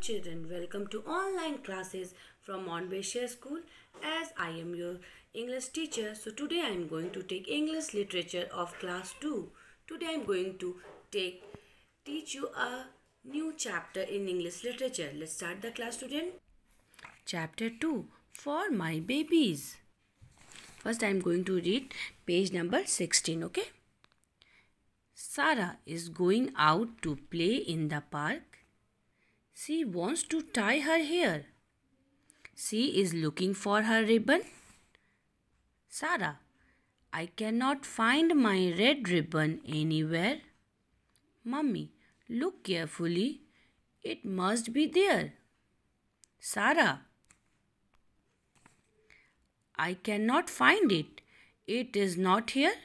children, welcome to online classes from Monbashia School as I am your English teacher. So today I am going to take English literature of class 2. Today I am going to take teach you a new chapter in English literature. Let's start the class student. Chapter 2 For My Babies. First I am going to read page number 16, okay? Sarah is going out to play in the park she wants to tie her hair. She is looking for her ribbon. Sarah, I cannot find my red ribbon anywhere. Mummy, look carefully. It must be there. Sarah, I cannot find it. It is not here.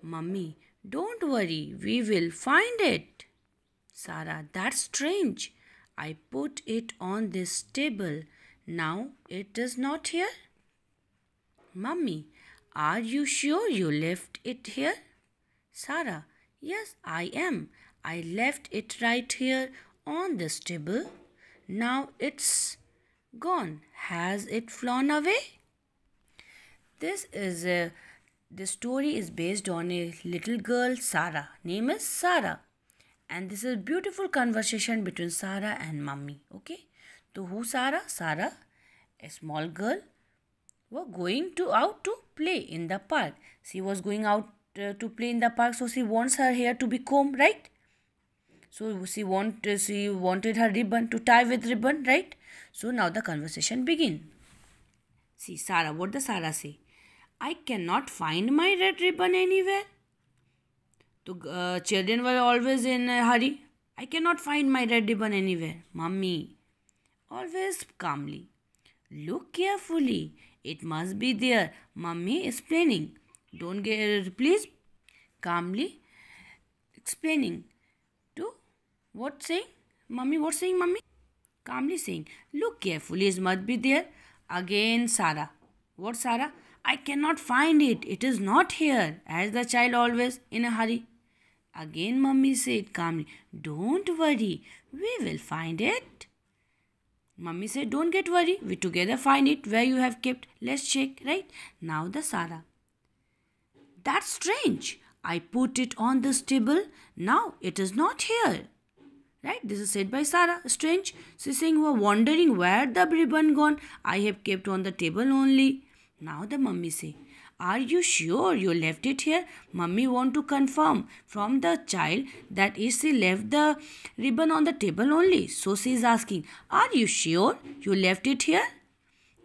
Mummy, don't worry. We will find it. Sara, that's strange. I put it on this table. Now it is not here. Mummy, are you sure you left it here? Sara, yes, I am. I left it right here on this table. Now it's gone. Has it flown away? This is a, the story is based on a little girl, Sara. Name is Sarah and this is beautiful conversation between Sarah and mummy okay so who Sarah Sarah a small girl Was going to out to play in the park she was going out uh, to play in the park so she wants her hair to be combed right so she want uh, she wanted her ribbon to tie with ribbon right so now the conversation begin see Sarah what the Sarah say I cannot find my red ribbon anywhere uh, children were always in a hurry. I cannot find my red ribbon anywhere. Mummy, always calmly. Look carefully. It must be there. Mummy explaining. Don't get please calmly explaining to what saying? Mummy, what saying, mummy? Calmly saying, look carefully, it must be there. Again, Sarah. What, Sarah? I cannot find it. It is not here. As the child always in a hurry. Again mummy said calmly, Don't worry, we will find it. Mummy said, Don't get worried, we together find it where you have kept. Let's check, right? Now the Sara. That's strange. I put it on this table. Now it is not here. Right? This is said by Sarah. Strange. She's saying, We're wondering where the ribbon gone. I have kept on the table only. Now the mummy say, are you sure you left it here? Mummy want to confirm from the child that is she left the ribbon on the table only. So she is asking, Are you sure you left it here?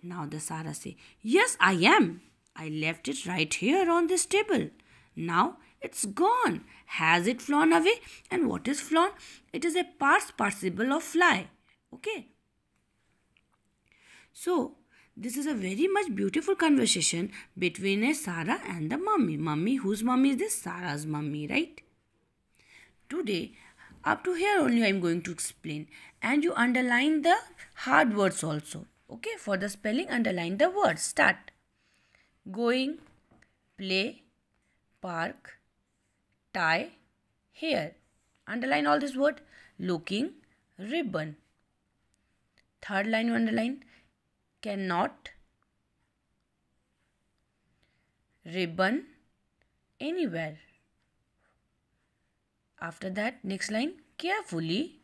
Now the Sarah say, Yes, I am. I left it right here on this table. Now it's gone. Has it flown away? And what is flown? It is a past participle of fly. Okay. So this is a very much beautiful conversation between a Sarah and the mummy. Mummy, whose mummy is this? Sarah's mummy, right? Today, up to here only I am going to explain. And you underline the hard words also. Okay, for the spelling, underline the words. Start. Going, play, park, tie, hair. Underline all this word. Looking, ribbon. Third line you underline cannot ribbon anywhere. After that, next line carefully.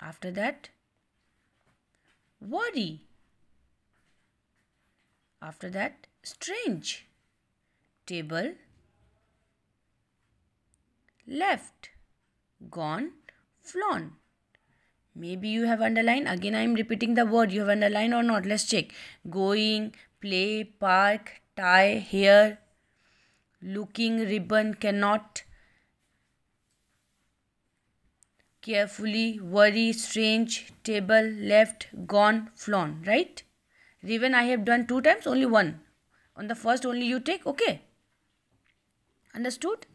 After that, worry. After that, strange. Table left, gone, flown. Maybe you have underlined. Again, I am repeating the word. You have underlined or not. Let's check. Going, play, park, tie, here, looking, ribbon, cannot, carefully, worry, strange, table, left, gone, flown. Right? Ribbon I have done two times, only one. On the first only you take. Okay. Understood?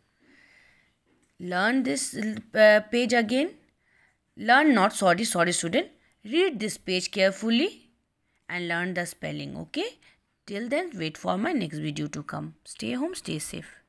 Learn this uh, page again learn not sorry sorry student read this page carefully and learn the spelling okay till then wait for my next video to come stay home stay safe